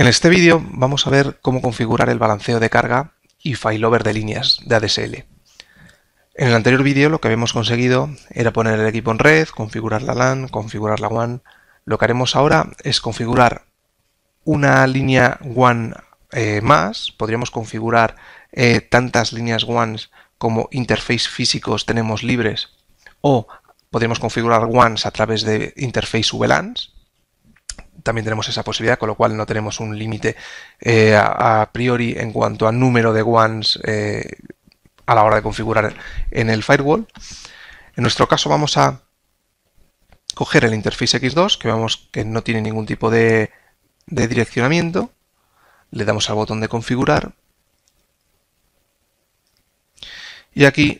En este vídeo vamos a ver cómo configurar el balanceo de carga y failover de líneas de ADSL. En el anterior vídeo lo que habíamos conseguido era poner el equipo en red, configurar la LAN, configurar la WAN. Lo que haremos ahora es configurar una línea WAN eh, más. Podríamos configurar eh, tantas líneas WAN como interface físicos tenemos libres o podríamos configurar WANs a través de interface VLANs también tenemos esa posibilidad, con lo cual no tenemos un límite eh, a, priori en cuanto a número de ones eh, a la hora de configurar en el firewall. En nuestro caso vamos a coger el interface X2, que vemos que no tiene ningún tipo de, direccionamiento. Le damos al botón de configurar. Y aquí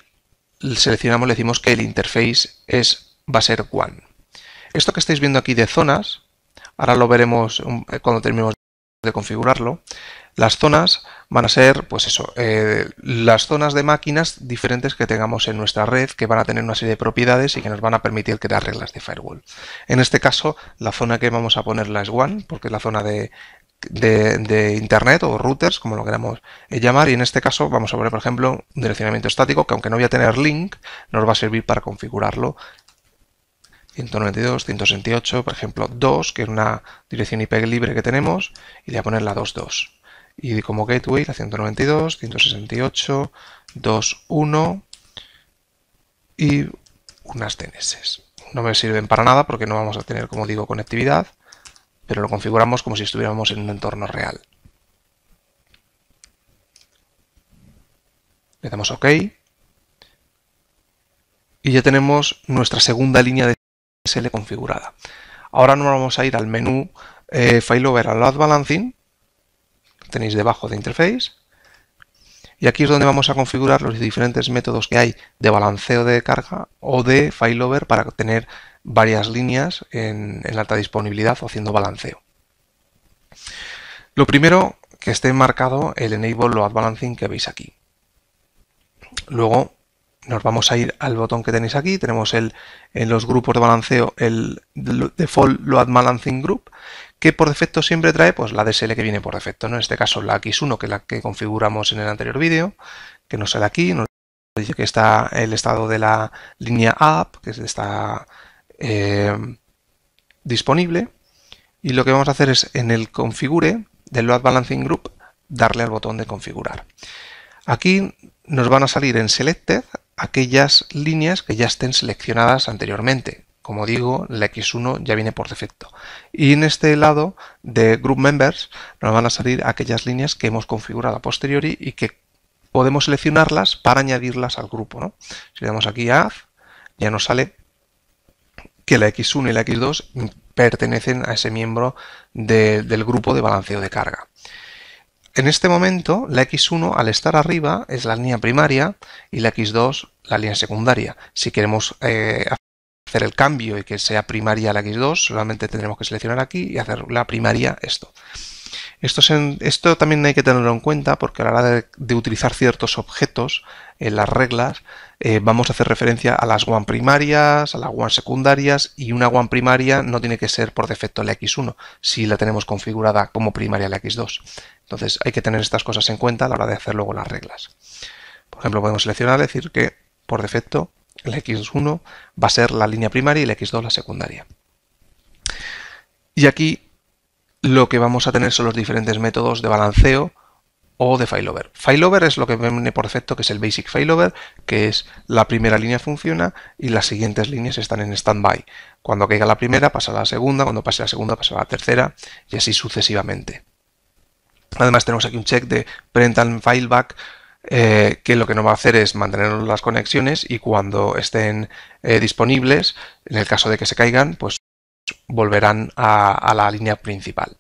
seleccionamos, le decimos que el interface es, va a ser WAN. Esto que estáis viendo aquí de zonas ahora lo veremos eh, cuando terminemos de configurarlo, las zonas van a ser, pues eso, eh, las zonas de máquinas diferentes que tengamos en nuestra red, que van a tener una serie de propiedades y que nos van a permitir crear reglas de firewall. En este caso, la zona que vamos a ponerla es one, porque es la zona de, de, internet o routers, como lo queramos eh, llamar, y en este caso vamos a poner, por ejemplo, un direccionamiento estático, que aunque no voy a tener link, nos va a servir para configurarlo 192, 168, por ejemplo, 2, que es una dirección IP libre que tenemos, y le voy a poner la 22. Y como gateway la 192, 168, 21 y unas DNS. No me sirven para nada porque no vamos a tener, como digo, conectividad, pero lo configuramos como si estuviéramos en un entorno real. Le damos OK. Y ya tenemos nuestra segunda línea de SL configurada. Ahora nos vamos a ir al menú eh, File Failover al Load Balancing, tenéis debajo de Interface, y aquí es donde vamos a configurar los diferentes métodos que hay de balanceo de carga o de failover para tener varias líneas en, alta disponibilidad o haciendo balanceo. Lo primero, que esté marcado el Enable Load Balancing que veis aquí. Luego, nos vamos a ir al botón que tenéis aquí. Tenemos el, en los grupos de balanceo el Default Load Balancing Group, que por defecto siempre trae pues, la DSL que viene por defecto. ¿no? En este caso la X1, que es la que configuramos en el anterior vídeo, que nos sale aquí. Nos dice que está el estado de la línea app, que está eh, disponible. Y lo que vamos a hacer es en el Configure del Load Balancing Group darle al botón de configurar. Aquí nos van a salir en Selected aquellas líneas que ya estén seleccionadas anteriormente. Como digo, la X1 ya viene por defecto. Y en este lado de Group Members nos van a salir aquellas líneas que hemos configurado a posteriori y que podemos seleccionarlas para añadirlas al grupo. ¿no? Si le damos aquí a Add, ya nos sale que la X1 y la X2 pertenecen a ese miembro del grupo de balanceo de carga. En este momento, la x1 al estar arriba es la línea primaria y la x2 la línea secundaria. Si queremos eh, hacer el cambio y que sea primaria la x2, solamente tendremos que seleccionar aquí y hacer la primaria esto. Esto, también hay que tenerlo en cuenta porque a la hora de, utilizar ciertos objetos en las reglas eh, vamos a hacer referencia a las WAN primarias, a las WAN secundarias y una WAN primaria no tiene que ser por defecto la x1 si la tenemos configurada como primaria la x2. Entonces hay que tener estas cosas en cuenta a la hora de hacer luego las reglas. Por ejemplo podemos seleccionar decir que por defecto la x1 va a ser la línea primaria y la x2 la secundaria. Y aquí lo que vamos a tener son los diferentes métodos de balanceo o de failover. Failover es lo que viene por defecto, que es el basic failover, que es la primera línea funciona y las siguientes líneas están en standby. Cuando caiga la primera pasa a la segunda, cuando pase la segunda pasa a la tercera y así sucesivamente. Además tenemos aquí un check de print and fileback eh, que lo que nos va a hacer es mantener las conexiones y cuando estén eh, disponibles, en el caso de que se caigan, pues volverán a, la línea principal.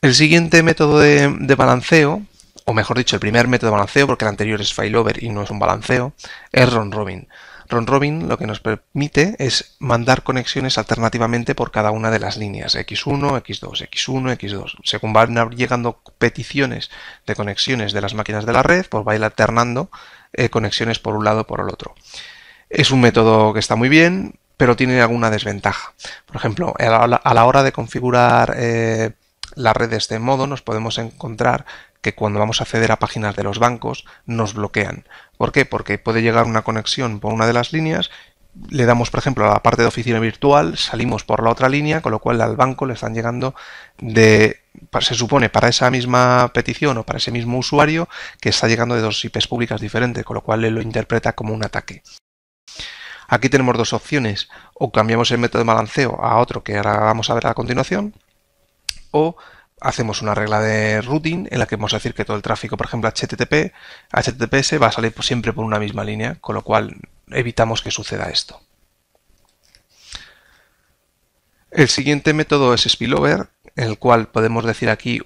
El siguiente método de, balanceo, o mejor dicho, el primer método de balanceo, porque el anterior es failover y no es un balanceo, es Ron robin. Ron robin lo que nos permite es mandar conexiones alternativamente por cada una de las líneas, x1, x2, x1, x2. Según van llegando peticiones de conexiones de las máquinas de la red, pues va a ir alternando eh, conexiones por un lado por el otro. Es un método que está muy bien, pero tiene alguna desventaja. Por ejemplo, a la hora de configurar eh, la red de este modo nos podemos encontrar que cuando vamos a acceder a páginas de los bancos nos bloquean. ¿Por qué? Porque puede llegar una conexión por una de las líneas, le damos por ejemplo a la parte de oficina virtual, salimos por la otra línea, con lo cual al banco le están llegando de, se supone para esa misma petición o para ese mismo usuario que está llegando de dos IPs públicas diferentes, con lo cual él lo interpreta como un ataque. Aquí tenemos dos opciones, o cambiamos el método de balanceo a otro que ahora vamos a ver a continuación, o hacemos una regla de routing en la que vamos a decir que todo el tráfico, por ejemplo, HTTP, HTTPS va a salir siempre por una misma línea, con lo cual evitamos que suceda esto. El siguiente método es spillover, en el cual podemos decir aquí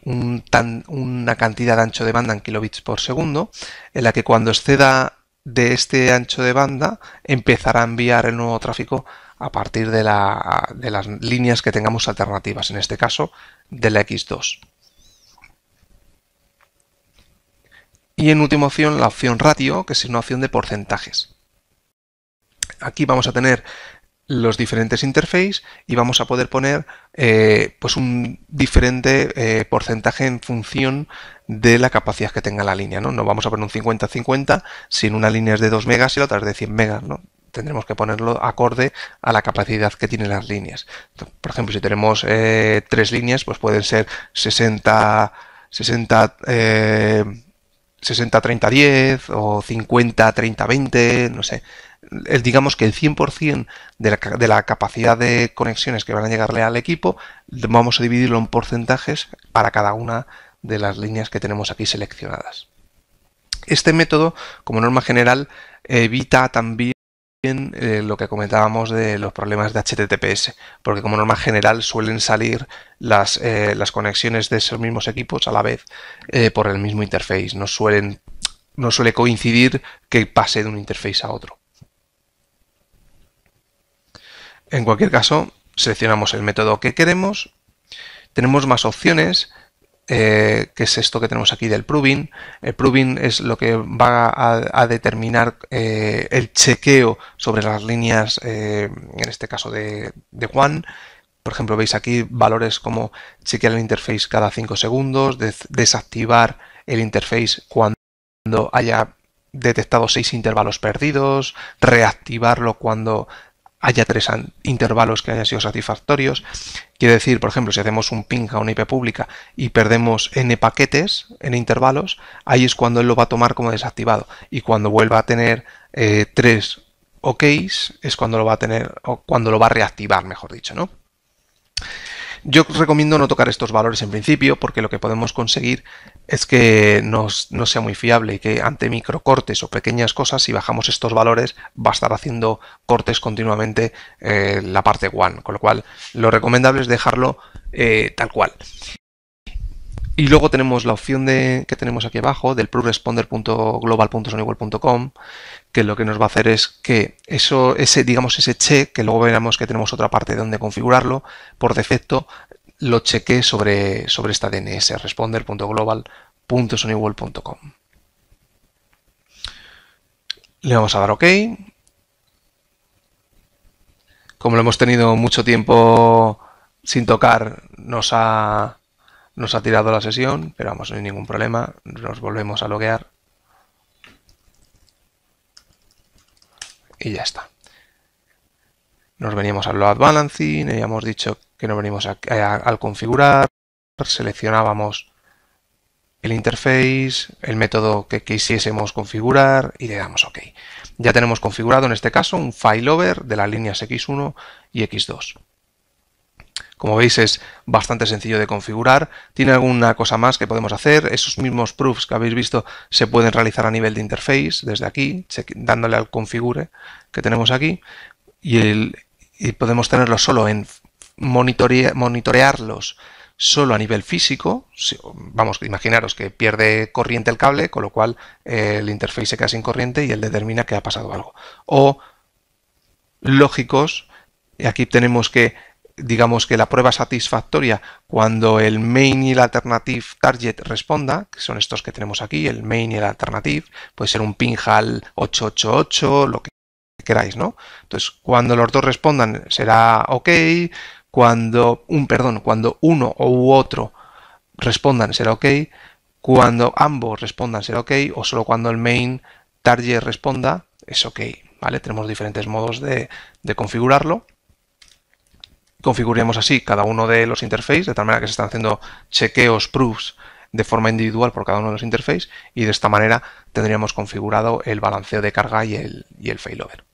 tan, una cantidad de ancho de banda en kilobits por segundo, en la que cuando exceda de este ancho de banda empezará a enviar el nuevo tráfico a partir de, las líneas que tengamos alternativas, en este caso de la X2. Y en última opción, la opción ratio, que es una opción de porcentajes. Aquí vamos a tener los diferentes interfaces y vamos a poder poner eh, pues un diferente eh, porcentaje en función de la capacidad que tenga la línea. No, no vamos a poner un 50-50 si una línea es de 2 megas y la otra es de 100 megas. ¿no? Tendremos que ponerlo acorde a la capacidad que tienen las líneas. por ejemplo, si tenemos eh, tres líneas, pues pueden ser 60, 60 60-30-10 o 50-30-20, no sé digamos que el 100% de la, capacidad de conexiones que van a llegarle al equipo, vamos a dividirlo en porcentajes para cada una de las líneas que tenemos aquí seleccionadas. Este método, como norma general, evita también eh, lo que comentábamos de los problemas de HTTPS, porque como norma general suelen salir las, eh, las conexiones de esos mismos equipos a la vez eh, por el mismo interface, no, suelen, no suele coincidir que pase de un interface a otro. En cualquier caso, seleccionamos el método que queremos. Tenemos más opciones, eh, que es esto que tenemos aquí del proving. El proving es lo que va a, determinar eh, el chequeo sobre las líneas, eh, en este caso de, Juan. Por ejemplo, veis aquí valores como chequear el interface cada 5 segundos, desactivar el interface cuando haya detectado 6 intervalos perdidos, reactivarlo cuando haya tres intervalos que hayan sido satisfactorios. Quiere decir, por ejemplo, si hacemos un ping a una IP pública y perdemos n paquetes, n intervalos, ahí es cuando él lo va a tomar como desactivado. Y cuando vuelva a tener eh, tres OKs es cuando lo va a tener, o cuando lo va a reactivar, mejor dicho, ¿no? Yo recomiendo no tocar estos valores en principio porque lo que podemos conseguir es que no, sea muy fiable y que ante micro cortes o pequeñas cosas, si bajamos estos valores, va a estar haciendo cortes continuamente eh, la parte one, con lo cual lo recomendable es dejarlo eh, tal cual. Y luego tenemos la opción de, que tenemos aquí abajo del pruresponder.global.sonywell.com, que lo que nos va a hacer es que eso, ese, digamos, ese check, que luego veremos que tenemos otra parte donde configurarlo, por defecto lo cheque sobre, sobre esta DNS, responder.global.sonywall.com. Le vamos a dar OK. Como lo hemos tenido mucho tiempo sin tocar, nos ha nos ha tirado la sesión, pero vamos, no hay ningún problema. Nos volvemos a loguear. Y ya está. Nos veníamos al load balancing, habíamos dicho que nos venimos al configurar, seleccionábamos el interface, el método que quisiésemos configurar y le damos OK. Ya tenemos configurado en este caso un file over de las líneas X1 y X2. Como veis es bastante sencillo de configurar. Tiene alguna cosa más que podemos hacer. Esos mismos proofs que habéis visto se pueden realizar a nivel de interface desde aquí, dándole al configure que tenemos aquí. Y, podemos tenerlos solo en monitorearlos solo a nivel físico. Vamos, imaginaros que pierde corriente el cable, con lo cual eh, el interface se queda sin corriente y él determina que ha pasado algo. O lógicos, y aquí tenemos que digamos que la prueba satisfactoria cuando el main y el alternative target responda, que son estos que tenemos aquí, el main y el alternative, puede ser un pinhal 888, lo que queráis, ¿no? Entonces, cuando los dos respondan será ok, cuando un perdón, cuando uno u otro respondan será ok, cuando ambos respondan será ok o solo cuando el main target responda es ok, ¿vale? Tenemos diferentes modos de configurarlo configuremos así cada uno de los interfaces, de tal manera que se están haciendo chequeos, proofs de forma individual por cada uno de los interfaces y de esta manera tendríamos configurado el balanceo de carga y el, y el failover.